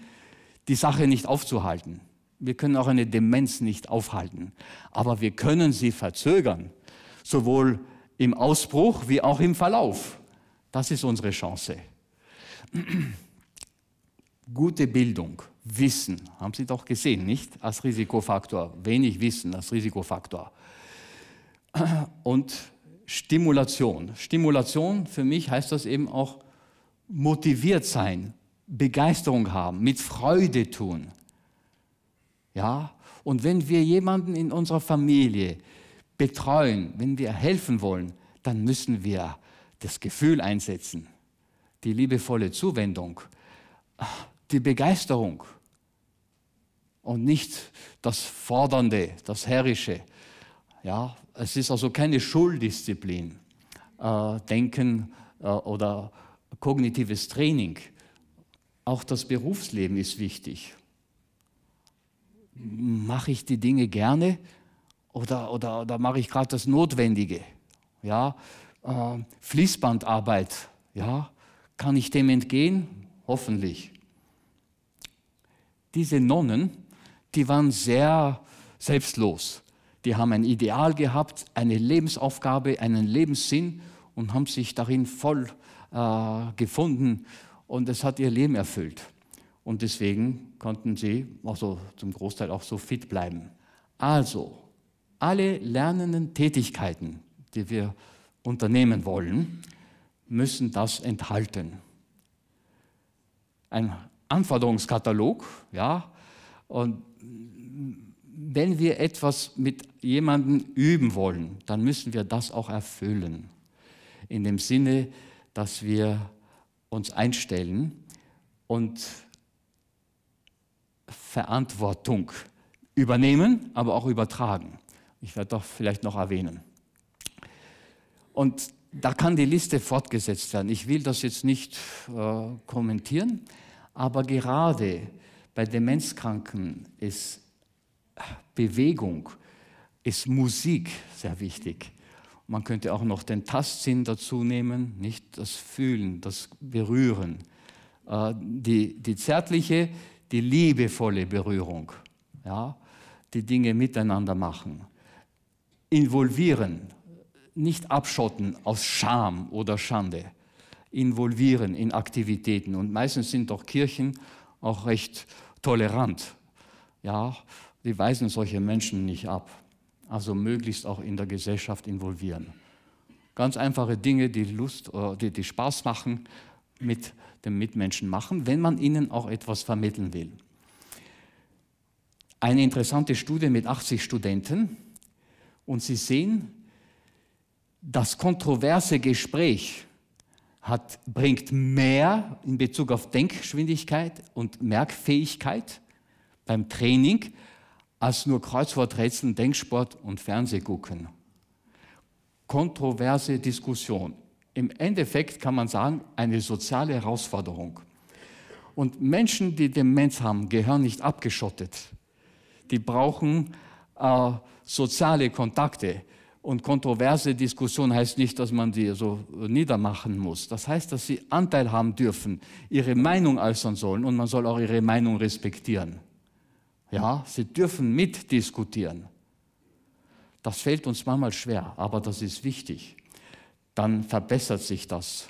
die Sache nicht aufzuhalten. Wir können auch eine Demenz nicht aufhalten, aber wir können sie verzögern, sowohl im Ausbruch wie auch im Verlauf. Das ist unsere Chance. Gute Bildung Wissen. Haben Sie doch gesehen, nicht? Als Risikofaktor. Wenig Wissen als Risikofaktor. Und Stimulation. Stimulation, für mich heißt das eben auch motiviert sein, Begeisterung haben, mit Freude tun. Ja? Und wenn wir jemanden in unserer Familie betreuen, wenn wir helfen wollen, dann müssen wir das Gefühl einsetzen, die liebevolle Zuwendung, die Begeisterung und nicht das Fordernde, das Herrische. Ja, es ist also keine Schuldisziplin, äh, Denken äh, oder kognitives Training. Auch das Berufsleben ist wichtig. Mache ich die Dinge gerne oder, oder, oder mache ich gerade das Notwendige? Ja, äh, Fließbandarbeit, ja, kann ich dem entgehen? Hoffentlich. Diese Nonnen, die waren sehr selbstlos. Die haben ein Ideal gehabt, eine Lebensaufgabe, einen Lebenssinn und haben sich darin voll äh, gefunden und es hat ihr Leben erfüllt. Und deswegen konnten sie also zum Großteil auch so fit bleiben. Also, alle lernenden Tätigkeiten, die wir unternehmen wollen, müssen das enthalten. Ein Anforderungskatalog, ja, und wenn wir etwas mit jemandem üben wollen, dann müssen wir das auch erfüllen. In dem Sinne, dass wir uns einstellen und Verantwortung übernehmen, aber auch übertragen. Ich werde doch vielleicht noch erwähnen. Und da kann die Liste fortgesetzt werden. Ich will das jetzt nicht äh, kommentieren, aber gerade bei Demenzkranken ist äh, Bewegung, ist Musik sehr wichtig. Man könnte auch noch den Tastsinn dazu nehmen, nicht das Fühlen, das Berühren, äh, die, die zärtliche, die liebevolle Berührung, ja? die Dinge miteinander machen, involvieren, nicht abschotten aus Scham oder Schande, involvieren in Aktivitäten. Und meistens sind doch Kirchen auch recht tolerant. Ja, die weisen solche Menschen nicht ab. Also möglichst auch in der Gesellschaft involvieren. Ganz einfache Dinge, die Lust, äh, die, die Spaß machen, mit den Mitmenschen machen, wenn man ihnen auch etwas vermitteln will. Eine interessante Studie mit 80 Studenten und Sie sehen, das kontroverse Gespräch hat, bringt mehr in Bezug auf Denkgeschwindigkeit und Merkfähigkeit beim Training als nur Kreuzworträtseln, Denksport und Fernsehgucken. Kontroverse Diskussion. Im Endeffekt kann man sagen, eine soziale Herausforderung. Und Menschen, die Demenz haben, gehören nicht abgeschottet. Die brauchen äh, soziale Kontakte. Und kontroverse Diskussion heißt nicht, dass man die so niedermachen muss. Das heißt, dass sie Anteil haben dürfen, ihre Meinung äußern sollen und man soll auch ihre Meinung respektieren. Ja, sie dürfen mitdiskutieren. Das fällt uns manchmal schwer, aber das ist wichtig. Dann verbessert sich das,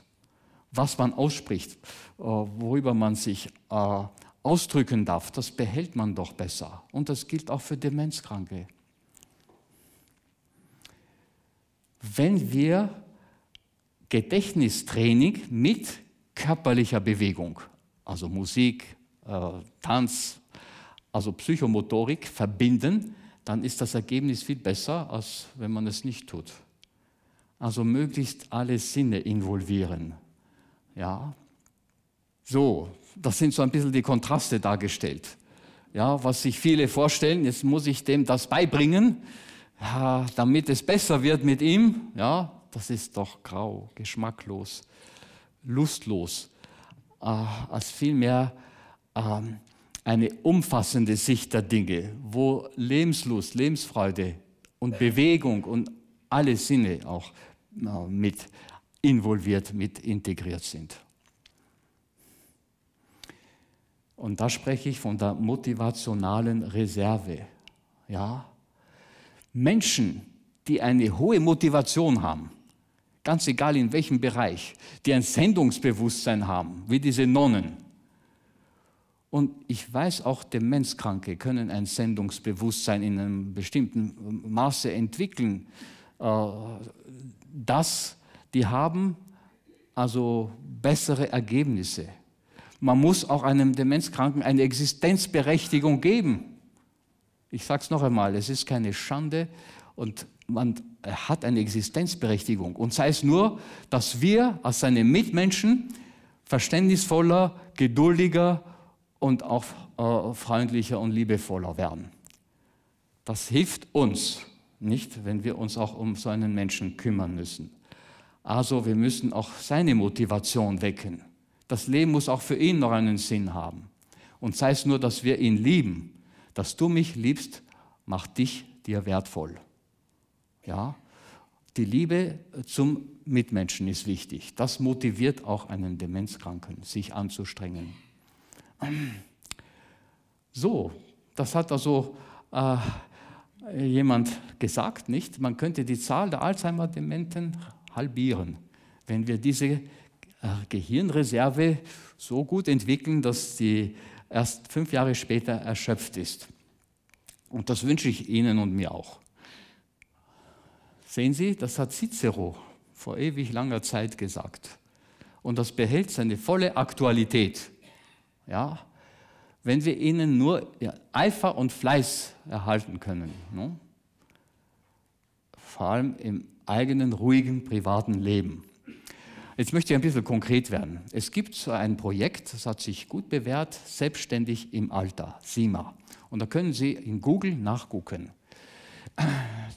was man ausspricht, äh, worüber man sich äh, ausdrücken darf. Das behält man doch besser. Und das gilt auch für Demenzkranke. wenn wir Gedächtnistraining mit körperlicher Bewegung, also Musik, äh, Tanz, also Psychomotorik verbinden, dann ist das Ergebnis viel besser, als wenn man es nicht tut. Also möglichst alle Sinne involvieren. Ja. So, das sind so ein bisschen die Kontraste dargestellt. Ja, was sich viele vorstellen, jetzt muss ich dem das beibringen, ja, damit es besser wird mit ihm, ja, das ist doch grau, geschmacklos, lustlos, äh, als vielmehr äh, eine umfassende Sicht der Dinge, wo Lebenslust, Lebensfreude und Bewegung und alle Sinne auch äh, mit involviert, mit integriert sind. Und da spreche ich von der motivationalen Reserve. Ja, Menschen, die eine hohe Motivation haben, ganz egal in welchem Bereich, die ein Sendungsbewusstsein haben, wie diese Nonnen. Und ich weiß auch, Demenzkranke können ein Sendungsbewusstsein in einem bestimmten Maße entwickeln. Äh, das, die haben also bessere Ergebnisse. Man muss auch einem Demenzkranken eine Existenzberechtigung geben. Ich sage es noch einmal, es ist keine Schande und man hat eine Existenzberechtigung. Und sei es nur, dass wir als seine Mitmenschen verständnisvoller, geduldiger und auch äh, freundlicher und liebevoller werden. Das hilft uns nicht, wenn wir uns auch um so einen Menschen kümmern müssen. Also wir müssen auch seine Motivation wecken. Das Leben muss auch für ihn noch einen Sinn haben. Und sei es nur, dass wir ihn lieben dass du mich liebst, macht dich dir wertvoll. Ja, die Liebe zum Mitmenschen ist wichtig. Das motiviert auch einen Demenzkranken, sich anzustrengen. So, das hat also äh, jemand gesagt, nicht? Man könnte die Zahl der Alzheimer-Dementen halbieren, wenn wir diese äh, Gehirnreserve so gut entwickeln, dass die erst fünf Jahre später erschöpft ist. Und das wünsche ich Ihnen und mir auch. Sehen Sie, das hat Cicero vor ewig langer Zeit gesagt. Und das behält seine volle Aktualität. Ja? Wenn wir ihnen nur Eifer und Fleiß erhalten können. Ne? Vor allem im eigenen, ruhigen, privaten Leben. Jetzt möchte ich ein bisschen konkret werden. Es gibt so ein Projekt, das hat sich gut bewährt, selbstständig im Alter, SIMA. Und da können Sie in Google nachgucken.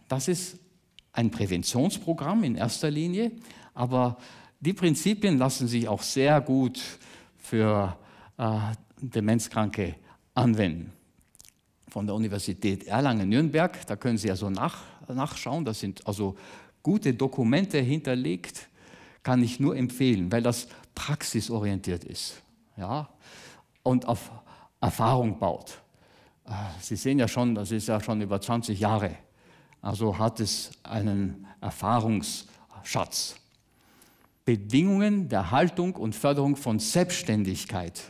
Das ist ein Präventionsprogramm in erster Linie, aber die Prinzipien lassen sich auch sehr gut für äh, Demenzkranke anwenden. Von der Universität Erlangen-Nürnberg, da können Sie also nach, nachschauen, da sind also gute Dokumente hinterlegt, kann ich nur empfehlen, weil das praxisorientiert ist ja? und auf Erfahrung baut. Äh, Sie sehen ja schon, das ist ja schon über 20 Jahre. Also hat es einen Erfahrungsschatz. Bedingungen der Haltung und Förderung von Selbstständigkeit.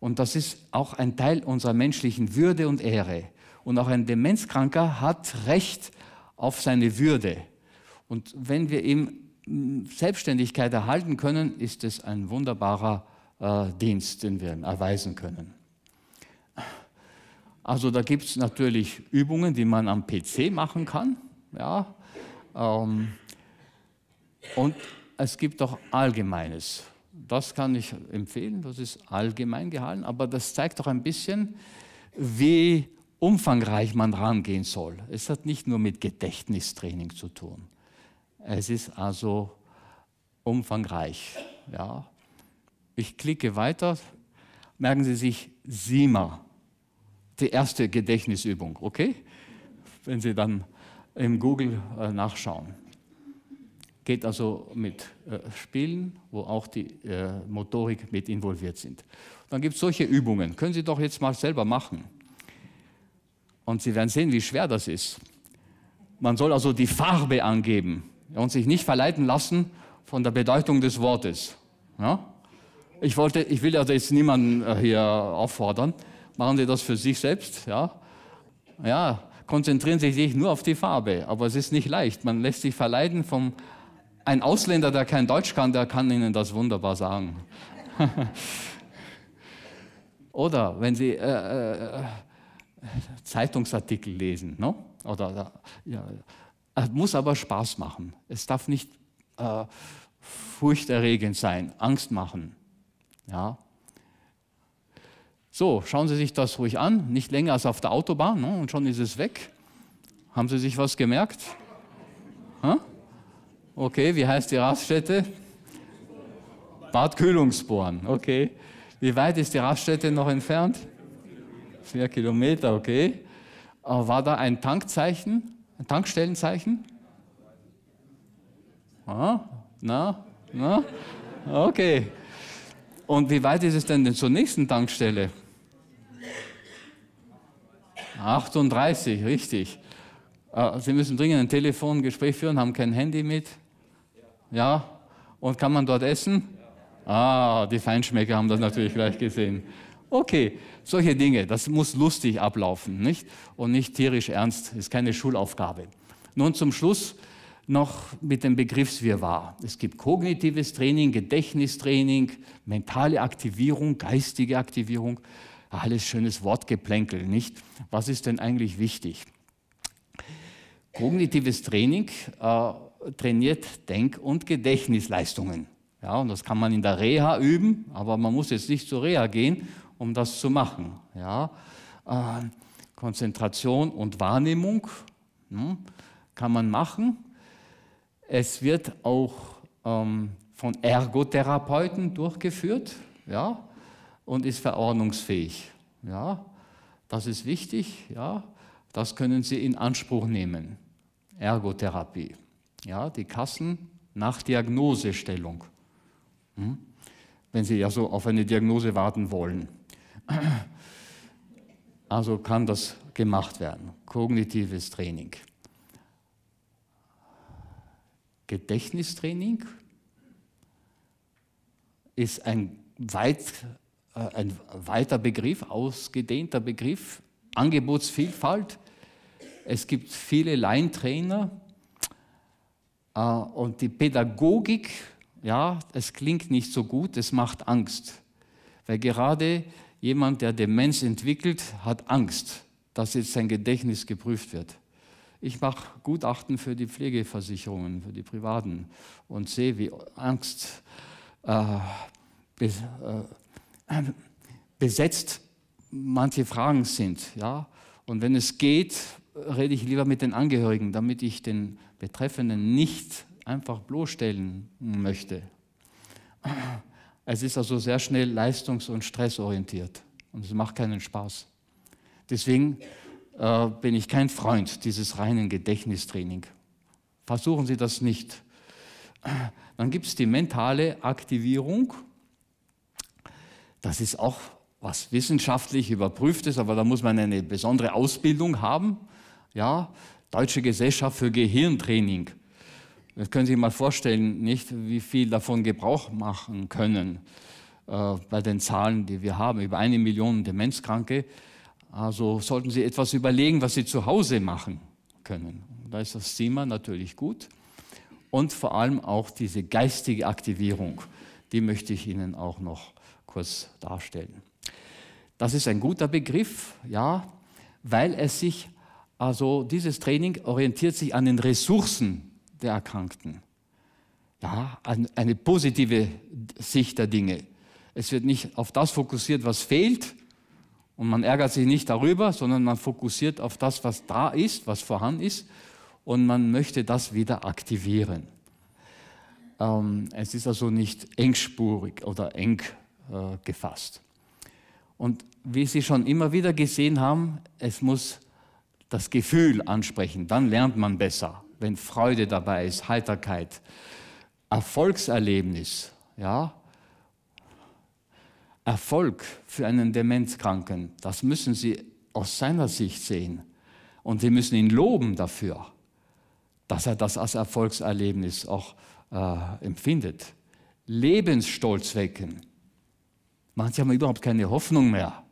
Und das ist auch ein Teil unserer menschlichen Würde und Ehre. Und auch ein Demenzkranker hat Recht auf seine Würde. Und wenn wir ihm Selbstständigkeit erhalten können, ist es ein wunderbarer äh, Dienst, den wir erweisen können. Also da gibt es natürlich Übungen, die man am PC machen kann. Ja. Ähm, und es gibt auch Allgemeines. Das kann ich empfehlen, das ist allgemein gehalten, aber das zeigt doch ein bisschen, wie umfangreich man rangehen soll. Es hat nicht nur mit Gedächtnistraining zu tun. Es ist also umfangreich. Ja. Ich klicke weiter. Merken Sie sich SIMA, die erste Gedächtnisübung, okay? Wenn Sie dann im Google äh, nachschauen. Geht also mit äh, Spielen, wo auch die äh, Motorik mit involviert sind. Dann gibt es solche Übungen. Können Sie doch jetzt mal selber machen. Und Sie werden sehen, wie schwer das ist. Man soll also die Farbe angeben und sich nicht verleiten lassen von der Bedeutung des Wortes. Ja? Ich, wollte, ich will also jetzt niemanden äh, hier auffordern. Machen Sie das für sich selbst. Ja? ja, konzentrieren Sie sich nur auf die Farbe. Aber es ist nicht leicht. Man lässt sich verleiten vom. Ein Ausländer, der kein Deutsch kann, der kann Ihnen das wunderbar sagen. Oder wenn Sie äh, äh, äh Zeitungsartikel lesen, no? Ne? oder ja, muss aber Spaß machen. Es darf nicht äh, furchterregend sein, Angst machen. Ja. So, schauen Sie sich das ruhig an, nicht länger als auf der Autobahn ne? und schon ist es weg. Haben Sie sich was gemerkt? Ha? Okay, wie heißt die Raststätte? Bad Kühlungsborn, okay. Wie weit ist die Raststätte noch entfernt? Vier Kilometer, okay. War da ein Tankzeichen? Ein Tankstellenzeichen? Ah, na, na, okay. Und wie weit ist es denn, denn zur nächsten Tankstelle? 38, richtig. Ah, Sie müssen dringend ein Telefongespräch führen, haben kein Handy mit. Ja. Und kann man dort essen? Ja. Ah, die Feinschmecker haben das natürlich gleich gesehen. Okay, solche Dinge, das muss lustig ablaufen, nicht? Und nicht tierisch ernst, ist keine Schulaufgabe. Nun zum Schluss noch mit dem Begriffswirrwarr. Es gibt kognitives Training, Gedächtnistraining, mentale Aktivierung, geistige Aktivierung. Alles schönes Wortgeplänkel, nicht? Was ist denn eigentlich wichtig? Kognitives Training äh, trainiert Denk- und Gedächtnisleistungen. Ja, und das kann man in der Reha üben, aber man muss jetzt nicht zur Reha gehen um das zu machen. Ja? Äh, Konzentration und Wahrnehmung ne? kann man machen. Es wird auch ähm, von Ergotherapeuten durchgeführt ja? und ist verordnungsfähig. Ja? Das ist wichtig. Ja? Das können Sie in Anspruch nehmen. Ergotherapie. Ja, die Kassen nach Diagnosestellung. Hm? Wenn Sie ja so auf eine Diagnose warten wollen. Also kann das gemacht werden. Kognitives Training. Gedächtnistraining ist ein, weit, äh, ein weiter Begriff, ausgedehnter Begriff. Angebotsvielfalt. Es gibt viele Laientrainer äh, und die Pädagogik, ja, es klingt nicht so gut, es macht Angst. Weil gerade jemand, der Demenz entwickelt, hat Angst, dass jetzt sein Gedächtnis geprüft wird. Ich mache Gutachten für die Pflegeversicherungen, für die privaten und sehe, wie Angst äh, bes äh, besetzt manche Fragen sind. Ja? Und wenn es geht, rede ich lieber mit den Angehörigen, damit ich den Betreffenden nicht einfach bloßstellen möchte. Es ist also sehr schnell leistungs- und stressorientiert und es macht keinen Spaß. Deswegen äh, bin ich kein Freund dieses reinen Gedächtnistraining. Versuchen Sie das nicht. Dann gibt es die mentale Aktivierung. Das ist auch was wissenschaftlich überprüft ist, aber da muss man eine besondere Ausbildung haben. Ja, Deutsche Gesellschaft für Gehirntraining. Jetzt können Sie sich mal vorstellen, nicht wie viel davon Gebrauch machen können äh, bei den Zahlen, die wir haben, über eine Million Demenzkranke. Also sollten Sie etwas überlegen, was Sie zu Hause machen können. Da ist das Thema natürlich gut und vor allem auch diese geistige Aktivierung, die möchte ich Ihnen auch noch kurz darstellen. Das ist ein guter Begriff, ja, weil es sich, also dieses Training orientiert sich an den Ressourcen, der Erkrankten. Ja, eine positive Sicht der Dinge. Es wird nicht auf das fokussiert, was fehlt, und man ärgert sich nicht darüber, sondern man fokussiert auf das, was da ist, was vorhanden ist, und man möchte das wieder aktivieren. Ähm, es ist also nicht engspurig oder eng äh, gefasst. Und wie Sie schon immer wieder gesehen haben, es muss das Gefühl ansprechen, dann lernt man besser wenn Freude dabei ist, Heiterkeit, Erfolgserlebnis, ja, Erfolg für einen Demenzkranken, das müssen Sie aus seiner Sicht sehen. Und Sie müssen ihn loben dafür, dass er das als Erfolgserlebnis auch äh, empfindet. Lebensstolz wecken. Manche haben überhaupt keine Hoffnung mehr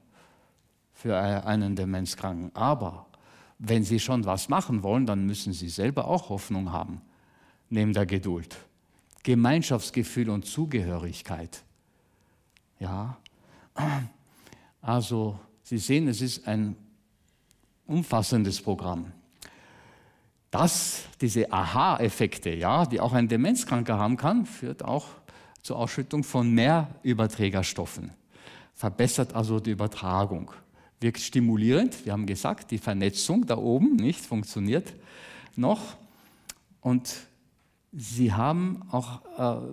für äh, einen Demenzkranken. Aber wenn Sie schon was machen wollen, dann müssen Sie selber auch Hoffnung haben, neben der Geduld. Gemeinschaftsgefühl und Zugehörigkeit. Ja, also Sie sehen, es ist ein umfassendes Programm. Das, diese Aha-Effekte, ja, die auch ein Demenzkranker haben kann, führt auch zur Ausschüttung von mehr Überträgerstoffen, verbessert also die Übertragung wirkt stimulierend. Wir haben gesagt, die Vernetzung da oben nicht funktioniert noch. Und sie haben auch äh,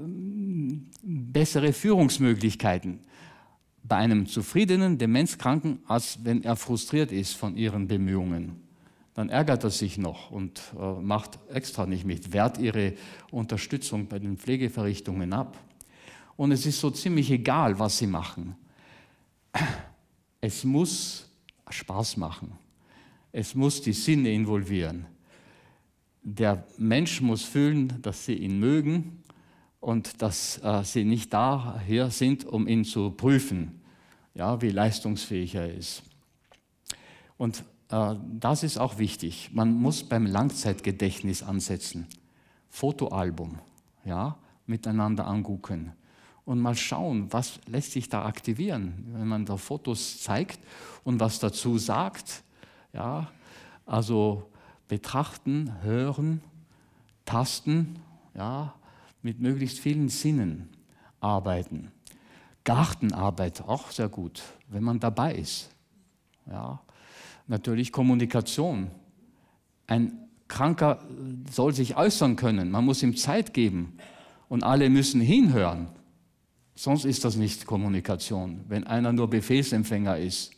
bessere Führungsmöglichkeiten bei einem zufriedenen Demenzkranken, als wenn er frustriert ist von ihren Bemühungen. Dann ärgert er sich noch und äh, macht extra nicht mit, wehrt ihre Unterstützung bei den Pflegeverrichtungen ab. Und es ist so ziemlich egal, was sie machen. Es muss Spaß machen. Es muss die Sinne involvieren. Der Mensch muss fühlen, dass sie ihn mögen und dass äh, sie nicht daher sind, um ihn zu prüfen, ja, wie leistungsfähig er ist. Und äh, das ist auch wichtig. Man muss beim Langzeitgedächtnis ansetzen. Fotoalbum, ja, miteinander angucken und mal schauen, was lässt sich da aktivieren, wenn man da Fotos zeigt und was dazu sagt. Ja, also betrachten, hören, tasten, ja, mit möglichst vielen Sinnen arbeiten. Gartenarbeit auch sehr gut, wenn man dabei ist. Ja, natürlich Kommunikation. Ein Kranker soll sich äußern können, man muss ihm Zeit geben und alle müssen hinhören. Sonst ist das nicht Kommunikation. Wenn einer nur Befehlsempfänger ist,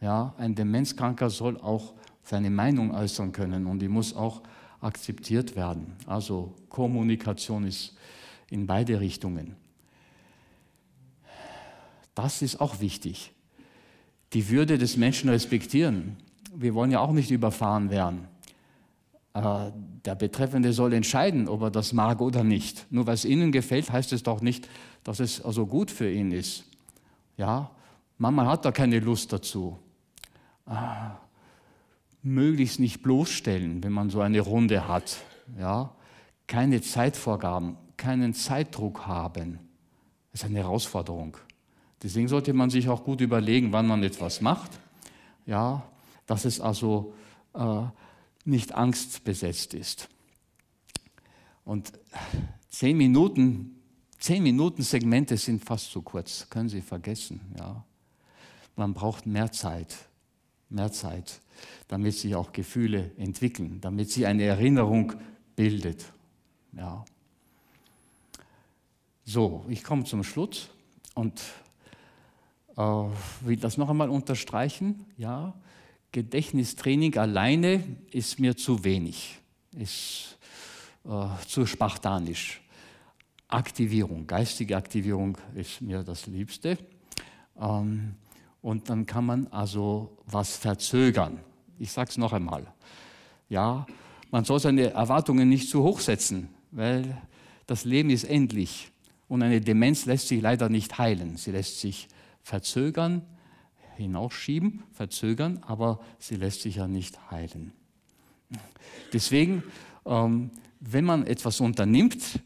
ja, ein Demenzkranker soll auch seine Meinung äußern können und die muss auch akzeptiert werden. Also Kommunikation ist in beide Richtungen. Das ist auch wichtig. Die Würde des Menschen respektieren. Wir wollen ja auch nicht überfahren werden der Betreffende soll entscheiden, ob er das mag oder nicht. Nur was Ihnen gefällt, heißt es doch nicht, dass es also gut für ihn ist. Ja, manchmal hat er keine Lust dazu. Ah, möglichst nicht bloßstellen, wenn man so eine Runde hat. Ja, keine Zeitvorgaben, keinen Zeitdruck haben. Das ist eine Herausforderung. Deswegen sollte man sich auch gut überlegen, wann man etwas macht. Ja, dass es also äh, nicht angstbesetzt ist. Und zehn Minuten, zehn Minuten Segmente sind fast zu kurz, können Sie vergessen. Ja. Man braucht mehr Zeit, mehr Zeit, damit sich auch Gefühle entwickeln, damit sich eine Erinnerung bildet. Ja. So, ich komme zum Schluss und äh, will das noch einmal unterstreichen. Ja, Gedächtnistraining alleine ist mir zu wenig, ist äh, zu spartanisch. Aktivierung, geistige Aktivierung ist mir das Liebste. Ähm, und dann kann man also was verzögern. Ich sage es noch einmal. Ja, man soll seine Erwartungen nicht zu hoch setzen, weil das Leben ist endlich. Und eine Demenz lässt sich leider nicht heilen. Sie lässt sich verzögern, hinausschieben, verzögern, aber sie lässt sich ja nicht heilen. Deswegen, ähm, wenn man etwas unternimmt,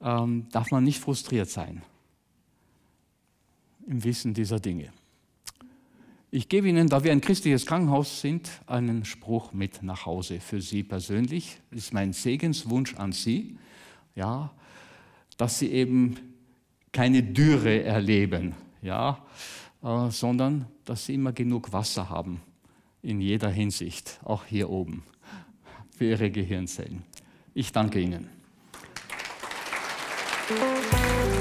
ähm, darf man nicht frustriert sein im Wissen dieser Dinge. Ich gebe Ihnen, da wir ein christliches Krankenhaus sind, einen Spruch mit nach Hause für Sie persönlich. Das ist mein Segenswunsch an Sie, ja, dass Sie eben keine Dürre erleben, ja, äh, sondern dass sie immer genug Wasser haben in jeder Hinsicht, auch hier oben, für ihre Gehirnzellen. Ich danke Ihnen. Applaus